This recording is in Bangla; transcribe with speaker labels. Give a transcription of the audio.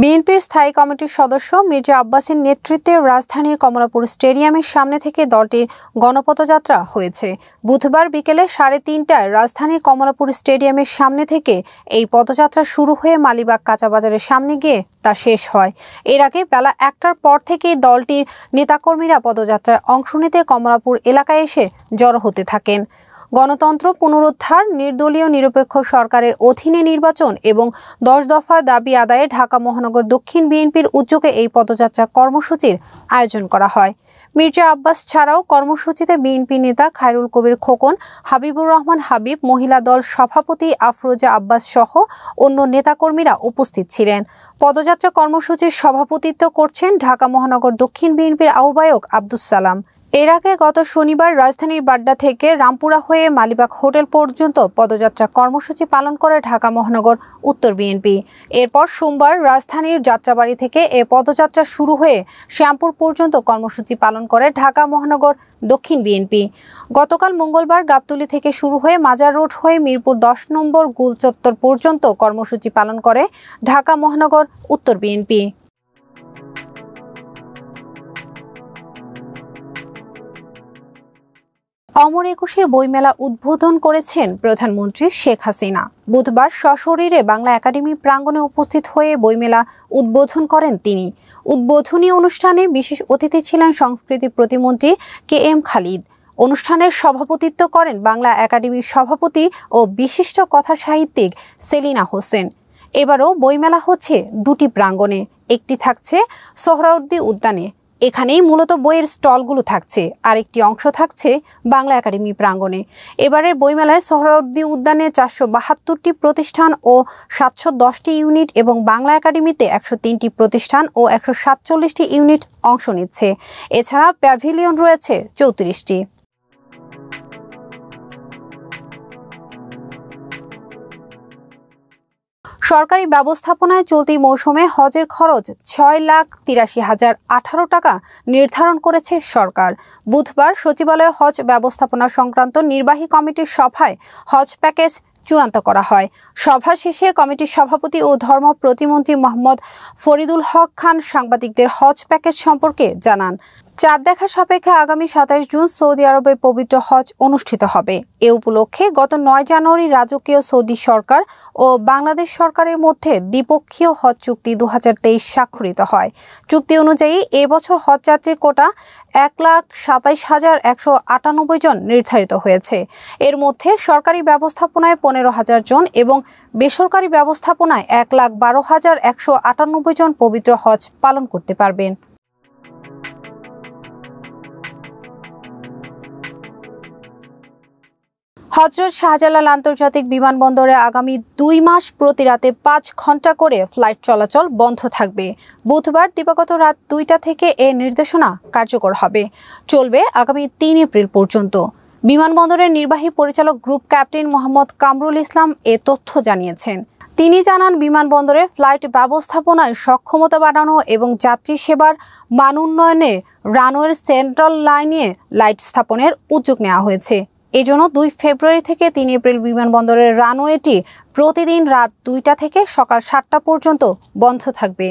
Speaker 1: বিএনপির স্থায়ী কমিটির সদস্য মির্জা আব্বাসের নেতৃত্বে রাজধানীর কমলাপুর স্টেডিয়ামের সামনে থেকে দলটির গণপদযাত্রা হয়েছে বুধবার বিকেলে সাড়ে তিনটায় রাজধানীর কমলাপুর স্টেডিয়ামের সামনে থেকে এই পদযাত্রা শুরু হয়ে মালিবাগ কাঁচাবাজারের সামনে গিয়ে তা শেষ হয় এর আগে বেলা একটার পর থেকেই দলটির নেতাকর্মীরা পদযাত্রায় অংশ নিতে কমলাপুর এলাকায় এসে জড়ো হতে থাকেন গণতন্ত্র পুনরুদ্ধার নির্দলীয় নিরপেক্ষ সরকারের অধীনে নির্বাচন এবং দশ দফা দাবি আদায়ে ঢাকা মহানগর দক্ষিণ বিএনপির উদ্যোগে এই পদযাত্রা কর্মসূচির আয়োজন করা হয় মির্জা আব্বাস ছাড়াও কর্মসূচিতে বিএনপি নেতা খায়রুল কবির খোকন হাবিবুর রহমান হাবিব মহিলা দল সভাপতি আফরোজা আব্বাস সহ অন্য নেতাকর্মীরা উপস্থিত ছিলেন পদযাত্রা কর্মসূচির সভাপতিত্ব করছেন ঢাকা মহানগর দক্ষিণ বিএনপির আহ্বায়ক আব্দুস সালাম এর আগে গত শনিবার রাজধানীর বাড্ডা থেকে রামপুরা হয়ে মালিবাগ হোটেল পর্যন্ত পদযাত্রা কর্মসূচি পালন করে ঢাকা মহানগর উত্তর বিএনপি এরপর সোমবার রাজধানীর যাত্রাবাড়ি থেকে এ পদযাত্রা শুরু হয়ে শ্যামপুর পর্যন্ত কর্মসূচি পালন করে ঢাকা মহানগর দক্ষিণ বিএনপি গতকাল মঙ্গলবার গাবতুলি থেকে শুরু হয়ে মাজার রোড হয়ে মিরপুর দশ নম্বর গুলচত্বর পর্যন্ত কর্মসূচি পালন করে ঢাকা মহানগর উত্তর বিএনপি অমর একুশে বইমেলা উদ্বোধন করেছেন প্রধানমন্ত্রী শেখ হাসিনা বুধবার সশরীরে বাংলা একাডেমি প্রাঙ্গণে উপস্থিত হয়ে বইমেলা উদ্বোধন করেন তিনি উদ্বোধনী অনুষ্ঠানে বিশেষ অতিথি ছিলেন সংস্কৃতি প্রতিমন্ত্রী কে এম খালিদ অনুষ্ঠানের সভাপতিত্ব করেন বাংলা একাডেমির সভাপতি ও বিশিষ্ট কথা সাহিত্যিক সেলিনা হোসেন এবারও বইমেলা হচ্ছে দুটি প্রাঙ্গণে একটি থাকছে সোহরাউদ্দি উদ্যানে এখানেই মূলত বইয়ের স্টলগুলো থাকছে আরেকটি অংশ থাকছে বাংলা একাডেমি প্রাঙ্গণে এবারের বইমেলায় সোহরাউদ্দি উদ্যানে চারশো বাহাত্তরটি প্রতিষ্ঠান ও সাতশো দশটি ইউনিট এবং বাংলা একাডেমিতে একশো তিনটি প্রতিষ্ঠান ও একশো সাতচল্লিশটি ইউনিট অংশ নিচ্ছে এছাড়া প্যাভিলিয়ন রয়েছে চৌত্রিশটি সরকারি ব্যবস্থাপনায় চলতি মৌসুমে হজের খরচ ছয় লাখ তিরাশি হাজার আঠারো টাকা নির্ধারণ করেছে সরকার বুধবার সচিবালয়ে হজ ব্যবস্থাপনা সংক্রান্ত নির্বাহী কমিটির সভায় হজ প্যাকেজ চূড়ান্ত করা হয় সভা শেষে কমিটির সভাপতি ও ধর্ম প্রতিমন্ত্রী মোহাম্মদ ফরিদুল হক খান সাংবাদিকদের হজ প্যাকেজ সম্পর্কে জানান চাঁদ দেখার সাপেক্ষে আগামী সাতাইশ জুন সৌদি আরবে পবিত্র হজ অনুষ্ঠিত হবে এ উপলক্ষে গত নয় জানুয়ারি রাজকীয় সৌদি সরকার ও বাংলাদেশ সরকারের মধ্যে দ্বিপক্ষীয় হজ চুক্তি দু স্বাক্ষরিত হয় চুক্তি অনুযায়ী এবছর হজ যাত্রীর কোটা এক লাখ সাতাইশ হাজার একশো আটানব্বই জন নির্ধারিত হয়েছে এর মধ্যে সরকারি ব্যবস্থাপনায় পনেরো হাজার জন এবং বেসরকারি ব্যবস্থাপনায় এক লাখ বারো হাজার একশো আটানব্বই জন পবিত্র হজ পালন করতে পারবেন হজরত শাহজালাল আন্তর্জাতিক বিমানবন্দরে আগামী দুই মাস প্রতি রাতে পাঁচ ঘন্টা করে ফ্লাইট চলাচল বন্ধ থাকবে বুধবার দিবাগত রাত দুইটা থেকে এ নির্দেশনা কার্যকর হবে চলবে আগামী তিন এপ্রিল পর্যন্ত বিমানবন্দরের নির্বাহী পরিচালক গ্রুপ ক্যাপ্টেন মোহাম্মদ কামরুল ইসলাম এ তথ্য জানিয়েছেন তিনি জানান বিমানবন্দরে ফ্লাইট ব্যবস্থাপনায় সক্ষমতা বাড়ানো এবং যাত্রী সেবার মান উন্নয়নে রানওয়ের সেন্ট্রাল লাইনে লাইট স্থাপনের উদ্যোগ নেওয়া হয়েছে এজন্য দুই ফেব্রুয়ারি থেকে তিন এপ্রিল বিমানবন্দরের রানওয়েটি প্রতিদিন রাত দুইটা থেকে সকাল সাতটা পর্যন্ত বন্ধ থাকবে